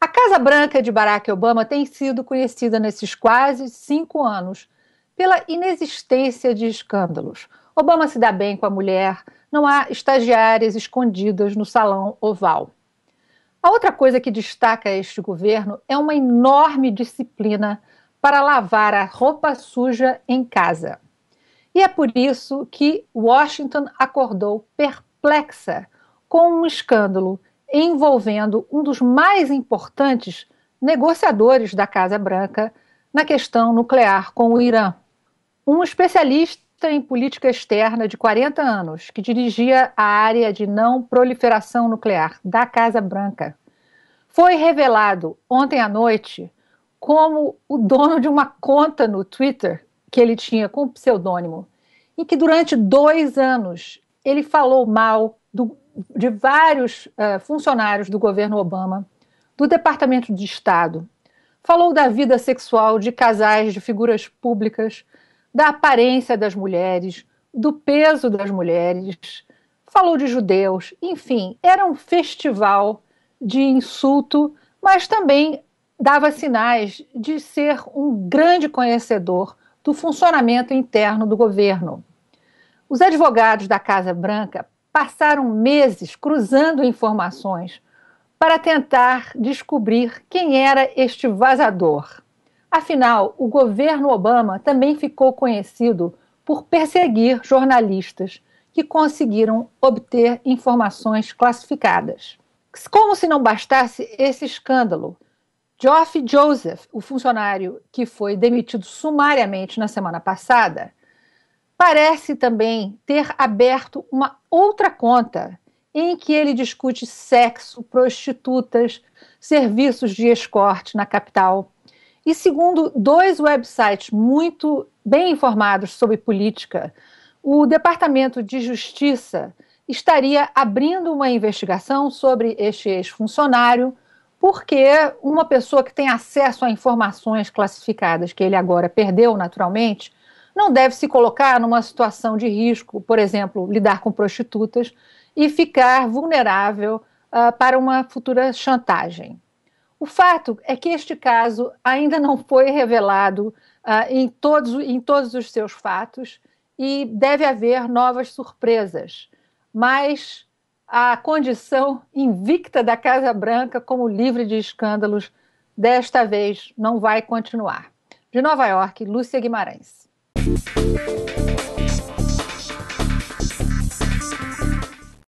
A Casa Branca de Barack Obama tem sido conhecida nesses quase cinco anos pela inexistência de escândalos. Obama se dá bem com a mulher, não há estagiárias escondidas no salão oval. A outra coisa que destaca este governo é uma enorme disciplina para lavar a roupa suja em casa. E é por isso que Washington acordou perplexa com um escândalo envolvendo um dos mais importantes negociadores da Casa Branca na questão nuclear com o Irã. Um especialista em política externa de 40 anos, que dirigia a área de não proliferação nuclear da Casa Branca, foi revelado ontem à noite como o dono de uma conta no Twitter que ele tinha com o pseudônimo, em que durante dois anos ele falou mal do, de vários uh, funcionários do governo Obama, do Departamento de Estado. Falou da vida sexual de casais de figuras públicas, da aparência das mulheres, do peso das mulheres, falou de judeus, enfim, era um festival de insulto, mas também dava sinais de ser um grande conhecedor do funcionamento interno do governo. Os advogados da Casa Branca passaram meses cruzando informações para tentar descobrir quem era este vazador. Afinal, o governo Obama também ficou conhecido por perseguir jornalistas que conseguiram obter informações classificadas. Como se não bastasse esse escândalo, Geoff Joseph, o funcionário que foi demitido sumariamente na semana passada, parece também ter aberto uma outra conta em que ele discute sexo, prostitutas, serviços de escorte na capital. E segundo dois websites muito bem informados sobre política, o Departamento de Justiça estaria abrindo uma investigação sobre este ex-funcionário porque uma pessoa que tem acesso a informações classificadas que ele agora perdeu naturalmente, não deve se colocar numa situação de risco, por exemplo, lidar com prostitutas e ficar vulnerável uh, para uma futura chantagem. O fato é que este caso ainda não foi revelado uh, em, todos, em todos os seus fatos e deve haver novas surpresas. Mas a condição invicta da Casa Branca como livre de escândalos, desta vez não vai continuar. De Nova York, Lúcia Guimarães.